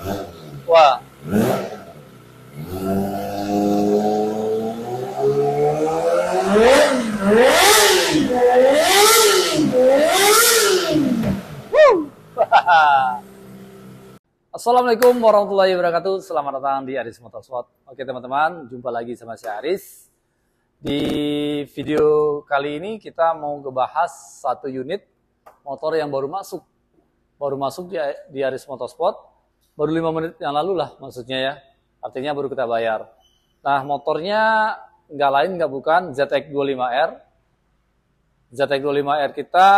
Wah. Assalamualaikum warahmatullahi wabarakatuh. Selamat datang di Aris Motorsport. Oke teman-teman, jumpa lagi sama si Aris. Di video kali ini kita mau ngebahas satu unit motor yang baru masuk. Baru masuk di, di Aris Motorsport baru lima menit yang lalu lah maksudnya ya. Artinya baru kita bayar. Nah motornya nggak lain nggak bukan ZX25R. ZX25R kita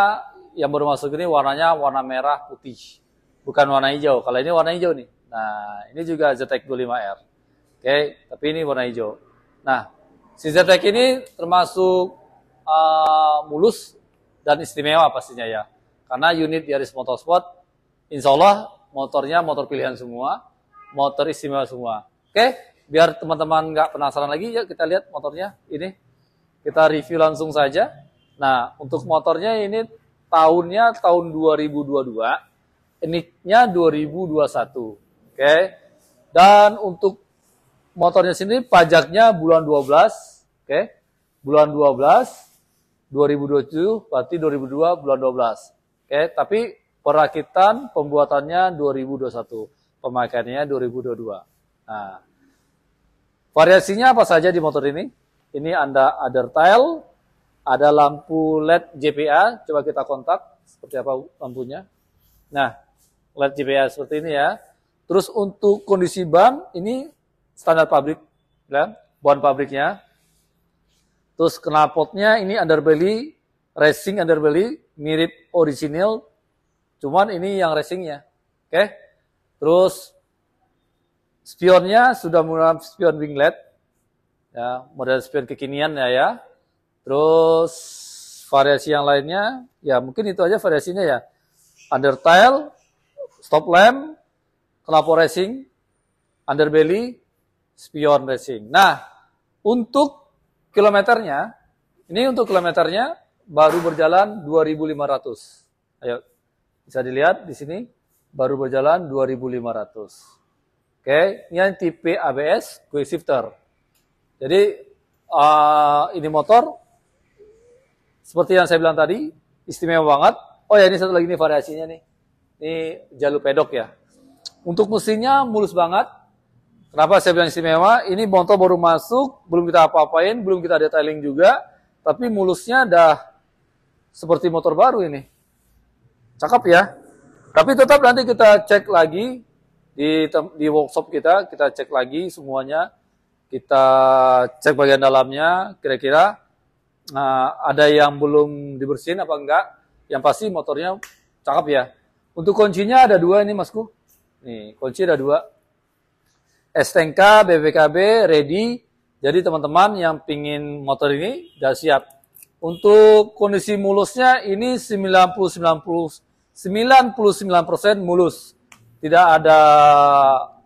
yang baru masuk ini warnanya warna merah putih. Bukan warna hijau. Kalau ini warna hijau nih. Nah ini juga ZX25R. Oke, tapi ini warna hijau. Nah, si ZX ini termasuk uh, mulus dan istimewa pastinya ya. Karena unit Yaris Motorsport, insya Allah motornya motor pilihan semua, motor istimewa semua. Oke, biar teman-teman nggak penasaran lagi, ya kita lihat motornya ini. Kita review langsung saja. Nah, untuk motornya ini tahunnya tahun 2022, NIC-nya 2021. Oke, dan untuk motornya sini pajaknya bulan 12, oke, bulan 12, 2027, berarti 2002 bulan 12. Oke, tapi Perakitan pembuatannya 2021, pemakaiannya 2022. Nah, variasinya apa saja di motor ini? Ini Anda ada tile, ada lampu LED JPA, coba kita kontak seperti apa lampunya. Nah, LED JPA seperti ini ya. Terus untuk kondisi ban ini standar pabrik, ya, ban pabriknya. Terus knalpotnya ini underbelly, racing underbelly, mirip original Cuman ini yang racingnya. Oke. Okay? Terus spionnya sudah menggunakan spion winglet. Ya, model spion kekinian ya ya. Terus variasi yang lainnya, ya mungkin itu aja variasinya ya. under Undertail, stop lamp, kelapor racing, underbelly, spion racing. Nah, untuk kilometernya, ini untuk kilometernya baru berjalan 2500. Ayo bisa dilihat di sini baru berjalan 2500. Oke, okay. ini yang tipe ABS quick shifter. Jadi uh, ini motor seperti yang saya bilang tadi istimewa banget. Oh ya ini satu lagi nih variasinya nih. Ini jalur pedok ya. Untuk mesinnya mulus banget. Kenapa saya bilang istimewa? Ini motor baru masuk, belum kita apa-apain, belum kita detailing juga, tapi mulusnya dah seperti motor baru ini. Cakep ya. Tapi tetap nanti kita cek lagi di di workshop kita, kita cek lagi semuanya. Kita cek bagian dalamnya kira-kira nah, ada yang belum dibersihin apa enggak. Yang pasti motornya cakep ya. Untuk kuncinya ada dua ini masku. Nih, kunci ada dua. STNK, BPKB, ready. Jadi teman-teman yang pingin motor ini udah siap. Untuk kondisi mulusnya ini 90 90 99% mulus. Tidak ada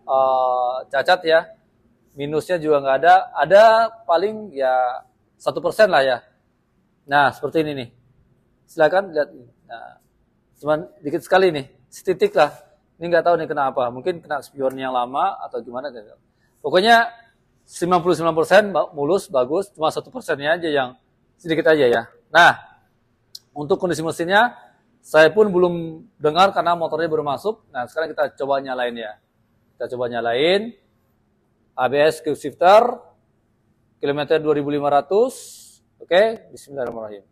uh, cacat ya. Minusnya juga nggak ada. Ada paling ya satu persen lah ya. Nah seperti ini nih. Silakan lihat. Nah, cuman dikit sekali nih. Setitik lah. Ini nggak tahu nih kenapa. Mungkin kena spion yang lama atau gimana. Pokoknya 99% mulus, bagus. Cuma satu persennya aja yang sedikit aja ya. Nah, untuk kondisi mesinnya saya pun belum dengar karena motornya baru masuk. Nah, sekarang kita coba nyalain ya. Kita coba nyalain. ABS Cube shifter. Kilometer 2500. Oke, bismillahirrahmanirrahim.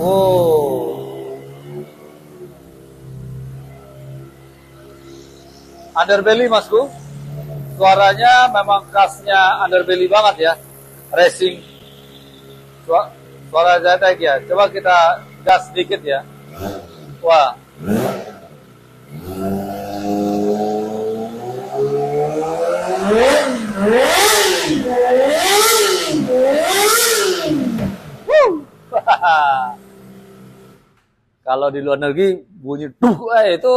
Oh. Underbelly, Mas bro. Suaranya memang khasnya underbelly banget ya. Racing. Suara, suara Zetek ya. Coba kita gas sedikit ya wah Kalau di luar negeri bunyi duh eh, itu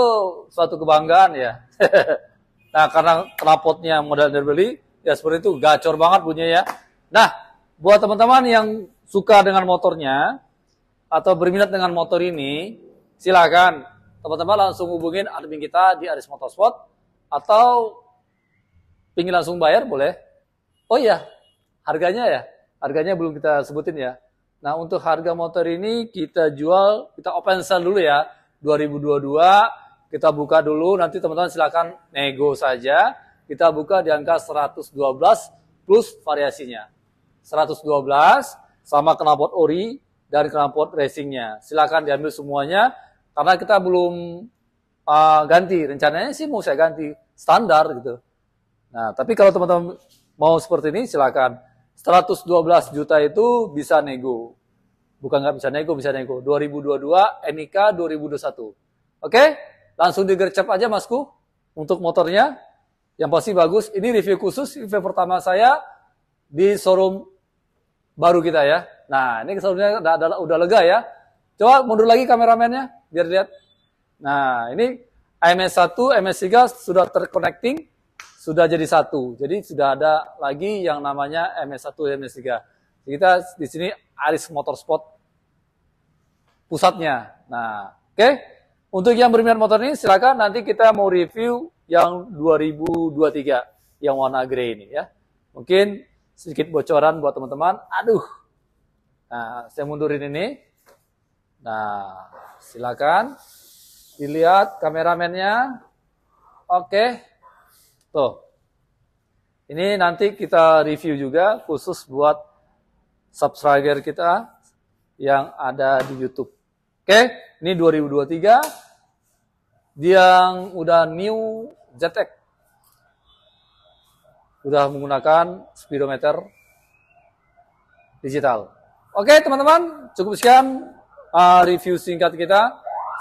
suatu kebanggaan ya. nah karena knalpotnya modal beli ya seperti itu gacor banget bunyinya ya. Nah buat teman-teman yang suka dengan motornya atau berminat dengan motor ini, silakan teman-teman langsung hubungin admin kita di Aris Motorsport atau pingin langsung bayar boleh. Oh iya, harganya ya, harganya belum kita sebutin ya. Nah untuk harga motor ini kita jual, kita open sale dulu ya, 2022 kita buka dulu, nanti teman-teman silakan nego saja. Kita buka di angka 112 plus variasinya. 112 sama knalpot ori dari transport racingnya. Silakan diambil semuanya karena kita belum uh, ganti. Rencananya sih mau saya ganti standar gitu. Nah, tapi kalau teman-teman mau seperti ini silakan. 112 juta itu bisa nego. Bukan nggak bisa nego, bisa nego. 2022, NIK 2021. Oke? Langsung digercep aja masku untuk motornya. Yang pasti bagus. Ini review khusus, review pertama saya di showroom baru kita ya. Nah, ini sebenarnya udah, udah, udah lega ya. Coba mundur lagi kameramennya, biar lihat. Nah, ini ms 1 ms 3 sudah terconnecting, sudah jadi satu. Jadi sudah ada lagi yang namanya ms 1 ms 3 Kita di sini Aris Motorsport pusatnya. Nah, oke. Okay. Untuk yang berminat motor ini silakan nanti kita mau review yang 2023 yang warna grey ini ya. Mungkin sedikit bocoran buat teman-teman. Aduh, Nah, saya mundurin ini. Nah, silakan dilihat kameramennya. Oke. Tuh. Ini nanti kita review juga khusus buat subscriber kita yang ada di YouTube. Oke, ini 2023 yang udah new Zetek. Udah menggunakan speedometer digital. Oke teman-teman, cukup sekian uh, review singkat kita.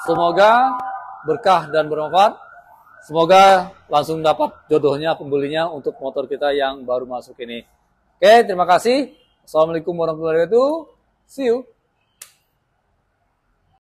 Semoga berkah dan bermanfaat. Semoga langsung dapat jodohnya pembelinya untuk motor kita yang baru masuk ini. Oke, terima kasih. Assalamualaikum warahmatullahi wabarakatuh. See you.